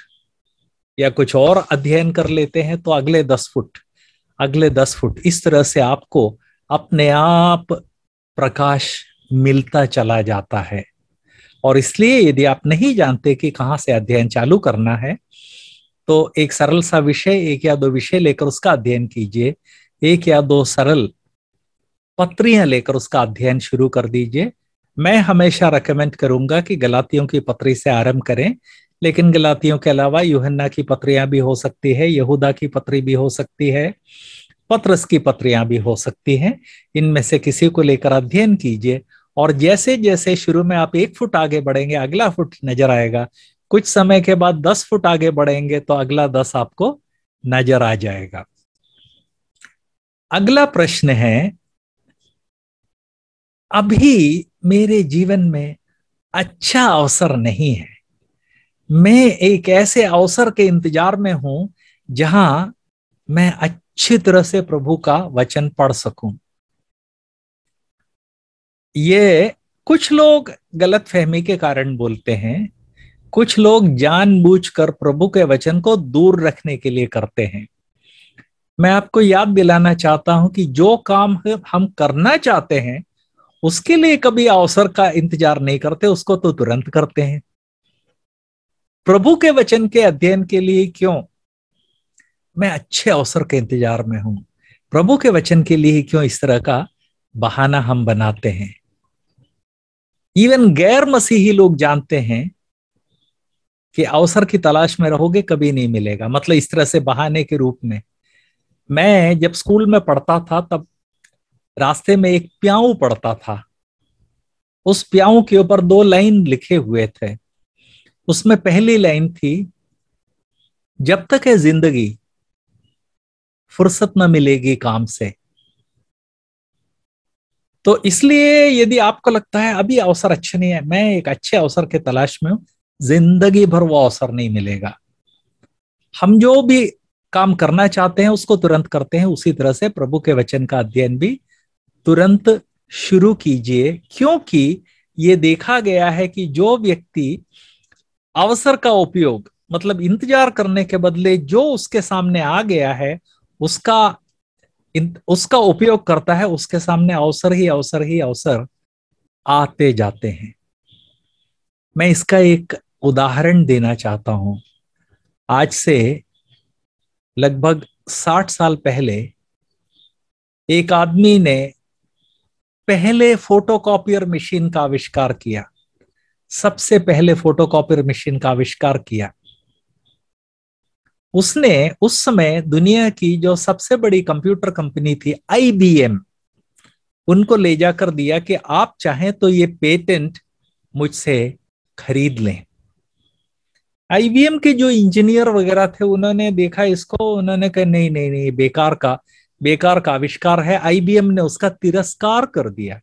या कुछ और अध्ययन कर लेते हैं तो अगले दस फुट अगले दस फुट इस तरह से आपको अपने आप प्रकाश मिलता चला जाता है और इसलिए यदि आप नहीं जानते कि कहाँ से अध्ययन चालू करना है तो एक सरल सा विषय एक या दो विषय लेकर उसका अध्ययन कीजिए एक या दो सरल पत्रियां लेकर उसका अध्ययन शुरू कर दीजिए मैं हमेशा रेकमेंड करूंगा कि गलातियों की पत्री से आरंभ करें लेकिन गलातियों के अलावा यूहन्ना की पत्रियां भी हो सकती है यहूदा की पत्री भी हो सकती है पत्रस की पत्रियां भी हो सकती हैं इनमें से किसी को लेकर अध्ययन कीजिए और जैसे जैसे शुरू में आप एक फुट आगे बढ़ेंगे अगला फुट नजर आएगा कुछ समय के बाद दस फुट आगे बढ़ेंगे तो अगला दस आपको नजर आ जाएगा अगला प्रश्न है अभी मेरे जीवन में अच्छा अवसर नहीं है मैं एक ऐसे अवसर के इंतजार में हूं जहां मैं अच्छी तरह से प्रभु का वचन पढ़ सकूं ये कुछ लोग गलत फहमी के कारण बोलते हैं कुछ लोग जानबूझकर प्रभु के वचन को दूर रखने के लिए करते हैं मैं आपको याद दिलाना चाहता हूं कि जो काम हम करना चाहते हैं उसके लिए कभी अवसर का इंतजार नहीं करते उसको तो तुरंत करते हैं प्रभु के वचन के अध्ययन के लिए क्यों मैं अच्छे अवसर के इंतजार में हूं प्रभु के वचन के लिए क्यों इस तरह का बहाना हम बनाते हैं इवन गैर मसीही लोग जानते हैं कि अवसर की तलाश में रहोगे कभी नहीं मिलेगा मतलब इस तरह से बहाने के रूप में मैं जब स्कूल में पढ़ता था तब रास्ते में एक प्याऊ पड़ता था उस प्याऊ के ऊपर दो लाइन लिखे हुए थे उसमें पहली लाइन थी जब तक है जिंदगी फुर्सत न मिलेगी काम से तो इसलिए यदि आपको लगता है अभी अवसर अच्छे नहीं है मैं एक अच्छे अवसर के तलाश में हूं जिंदगी भर वो अवसर नहीं मिलेगा हम जो भी काम करना चाहते हैं उसको तुरंत करते हैं उसी तरह से प्रभु के वचन का अध्ययन भी तुरंत शुरू कीजिए क्योंकि ये देखा गया है कि जो व्यक्ति अवसर का उपयोग मतलब इंतजार करने के बदले जो उसके सामने आ गया है उसका उसका उपयोग करता है उसके सामने अवसर ही अवसर ही अवसर आते जाते हैं मैं इसका एक उदाहरण देना चाहता हूं आज से लगभग साठ साल पहले एक आदमी ने पहले फोटोकॉपियर मशीन का आविष्कार किया सबसे पहले फोटोकॉपियर मशीन का आविष्कार किया उसने उस समय दुनिया की जो सबसे बड़ी कंप्यूटर कंपनी थी आईबीएम उनको ले जाकर दिया कि आप चाहें तो ये पेटेंट मुझसे खरीद लें आईबीएम के जो इंजीनियर वगैरह थे उन्होंने देखा इसको उन्होंने कहा नहीं नहीं नहीं बेकार का बेकार का आविष्कार है आईबीएम ने उसका तिरस्कार कर दिया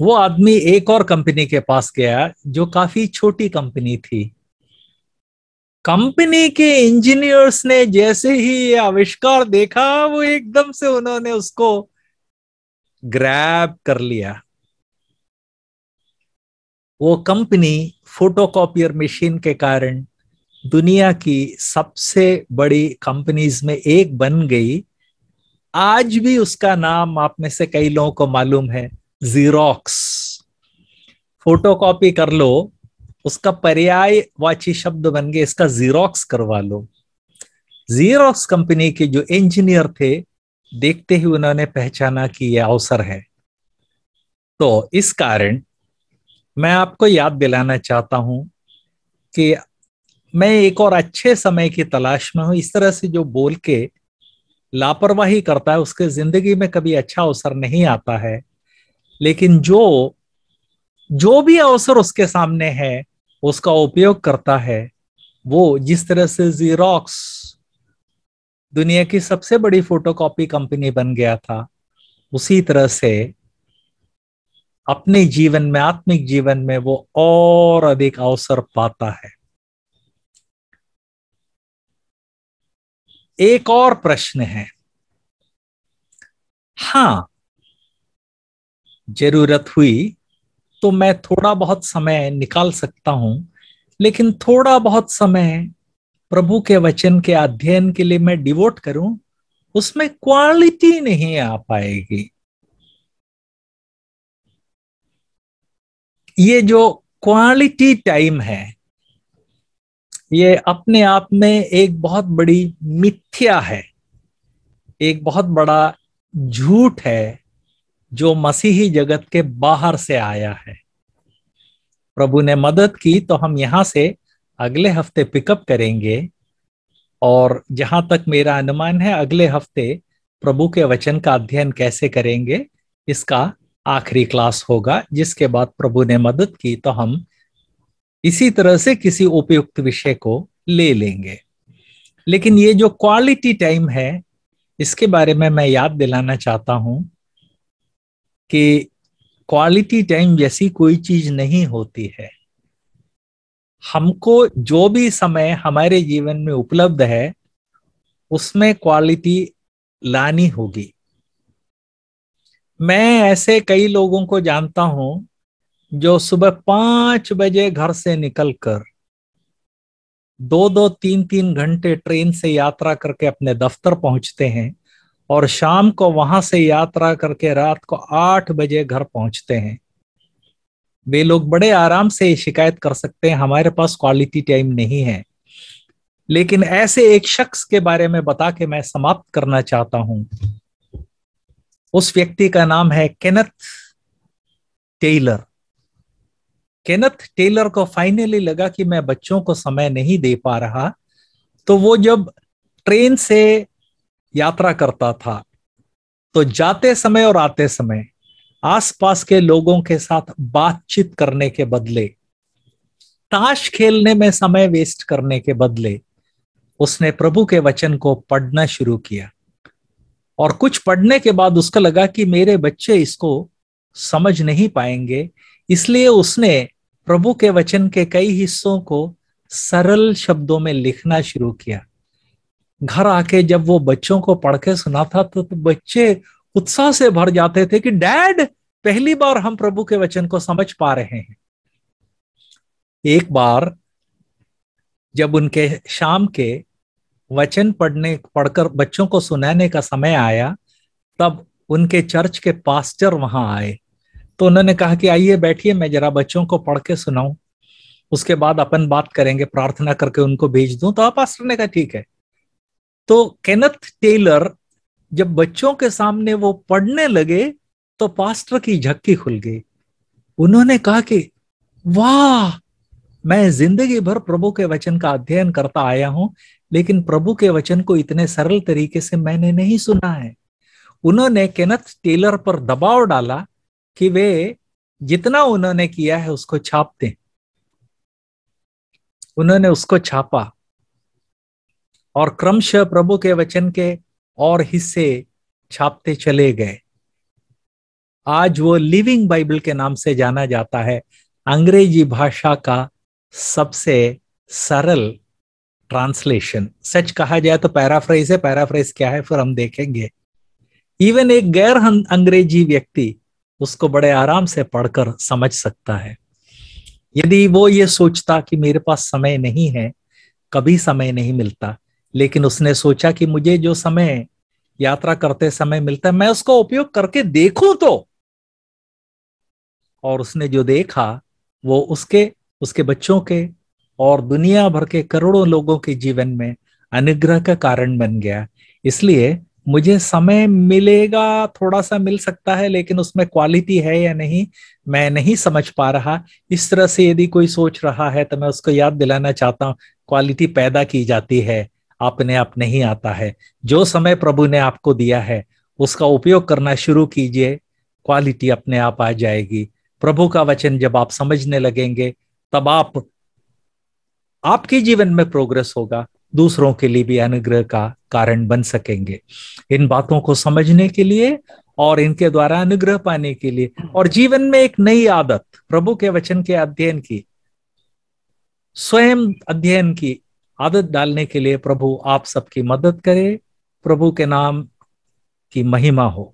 वो आदमी एक और कंपनी के पास गया जो काफी छोटी कंपनी थी कंपनी के इंजीनियर्स ने जैसे ही ये आविष्कार देखा वो एकदम से उन्होंने उसको ग्रैब कर लिया वो कंपनी फोटोकॉपियर मशीन के कारण दुनिया की सबसे बड़ी कंपनीज में एक बन गई आज भी उसका नाम आप में से कई लोगों को मालूम है जीरोक्स फोटोकॉपी कर लो उसका पर्याय वाची शब्द बन गए इसका जीरोक्स करवा लो जीरोक्स कंपनी के जो इंजीनियर थे देखते ही उन्होंने पहचाना कि यह अवसर है तो इस कारण मैं आपको याद दिलाना चाहता हूं कि मैं एक और अच्छे समय की तलाश में हूं इस तरह से जो बोल के लापरवाही करता है उसके जिंदगी में कभी अच्छा अवसर नहीं आता है लेकिन जो जो भी अवसर उसके सामने है उसका उपयोग करता है वो जिस तरह से जीरोक्स दुनिया की सबसे बड़ी फोटोकॉपी कंपनी बन गया था उसी तरह से अपने जीवन में आत्मिक जीवन में वो और अधिक अवसर पाता है एक और प्रश्न है हां जरूरत हुई तो मैं थोड़ा बहुत समय निकाल सकता हूं लेकिन थोड़ा बहुत समय प्रभु के वचन के अध्ययन के लिए मैं डिवोट करूं उसमें क्वालिटी नहीं आ पाएगी ये जो क्वालिटी टाइम है ये अपने आप में एक बहुत बड़ी मिथ्या है एक बहुत बड़ा झूठ है जो मसीही जगत के बाहर से आया है प्रभु ने मदद की तो हम यहाँ से अगले हफ्ते पिकअप करेंगे और जहां तक मेरा अनुमान है अगले हफ्ते प्रभु के वचन का अध्ययन कैसे करेंगे इसका आखिरी क्लास होगा जिसके बाद प्रभु ने मदद की तो हम इसी तरह से किसी उपयुक्त विषय को ले लेंगे लेकिन ये जो क्वालिटी टाइम है इसके बारे में मैं याद दिलाना चाहता हूं कि क्वालिटी टाइम जैसी कोई चीज नहीं होती है हमको जो भी समय हमारे जीवन में उपलब्ध है उसमें क्वालिटी लानी होगी मैं ऐसे कई लोगों को जानता हूं जो सुबह पांच बजे घर से निकलकर दो दो तीन तीन घंटे ट्रेन से यात्रा करके अपने दफ्तर पहुंचते हैं और शाम को वहां से यात्रा करके रात को आठ बजे घर पहुंचते हैं वे लोग बड़े आराम से शिकायत कर सकते हैं हमारे पास क्वालिटी टाइम नहीं है लेकिन ऐसे एक शख्स के बारे में बता के मैं समाप्त करना चाहता हूं उस व्यक्ति का नाम है केनथ टेलर केनथ टेलर को फाइनली लगा कि मैं बच्चों को समय नहीं दे पा रहा तो वो जब ट्रेन से यात्रा करता था तो जाते समय और आते समय आसपास के लोगों के साथ बातचीत करने के बदले ताश खेलने में समय वेस्ट करने के बदले उसने प्रभु के वचन को पढ़ना शुरू किया और कुछ पढ़ने के बाद उसको लगा कि मेरे बच्चे इसको समझ नहीं पाएंगे इसलिए उसने प्रभु के वचन के कई हिस्सों को सरल शब्दों में लिखना शुरू किया घर आके जब वो बच्चों को पढ़ के सुनाता तो, तो बच्चे उत्साह से भर जाते थे कि डैड पहली बार हम प्रभु के वचन को समझ पा रहे हैं एक बार जब उनके शाम के वचन पढ़ने पढ़कर बच्चों को सुनाने का समय आया तब उनके चर्च के पास्टर वहां आए तो उन्होंने कहा कि आइए बैठिए मैं जरा बच्चों को पढ़ के सुनाऊं उसके बाद अपन बात करेंगे प्रार्थना करके उनको भेज दूं तो आप पास्टर ने कहा ठीक है तो केनथ टेलर जब बच्चों के सामने वो पढ़ने लगे तो पास्टर की झक्की खुल गई उन्होंने कहा कि वाह मैं जिंदगी भर प्रभु के वचन का अध्ययन करता आया हूं लेकिन प्रभु के वचन को इतने सरल तरीके से मैंने नहीं सुना है उन्होंने केनथ टेलर पर दबाव डाला कि वे जितना उन्होंने किया है उसको छापते उन्होंने उसको छापा और क्रमशः प्रभु के वचन के और हिस्से छापते चले गए आज वो लिविंग बाइबल के नाम से जाना जाता है अंग्रेजी भाषा का सबसे सरल ट्रांसलेशन सच कहा जाए तो पैराफ्रेज है पैराफ्रेज क्या है फिर हम देखेंगे इवन एक गैर अं- अंग्रेजी व्यक्ति उसको बड़े आराम से पढ़कर समझ सकता है यदि वो ये सोचता कि मेरे पास समय नहीं है कभी समय नहीं मिलता लेकिन उसने सोचा कि मुझे जो समय यात्रा करते समय मिलता है मैं उसको उपयोग करके देखूं तो और उसने जो देखा वो उसके उसके बच्चों के और दुनिया भर के करोड़ों लोगों के जीवन में अनुग्रह का कारण बन गया इसलिए मुझे समय मिलेगा थोड़ा सा मिल सकता है लेकिन उसमें क्वालिटी है या नहीं मैं नहीं समझ पा रहा इस तरह से यदि कोई सोच रहा है तो मैं उसको याद दिलाना चाहता हूँ क्वालिटी पैदा की जाती है अपने आप नहीं आता है जो समय प्रभु ने आपको दिया है उसका उपयोग करना शुरू कीजिए क्वालिटी अपने आप आ जाएगी प्रभु का वचन जब आप समझने लगेंगे तब आप आपके जीवन में प्रोग्रेस होगा दूसरों के लिए भी अनुग्रह का कारण बन सकेंगे इन बातों को समझने के लिए और इनके द्वारा अनुग्रह पाने के लिए और जीवन में एक नई आदत प्रभु के वचन के अध्ययन की स्वयं अध्ययन की आदत डालने के लिए प्रभु आप सबकी मदद करे प्रभु के नाम की महिमा हो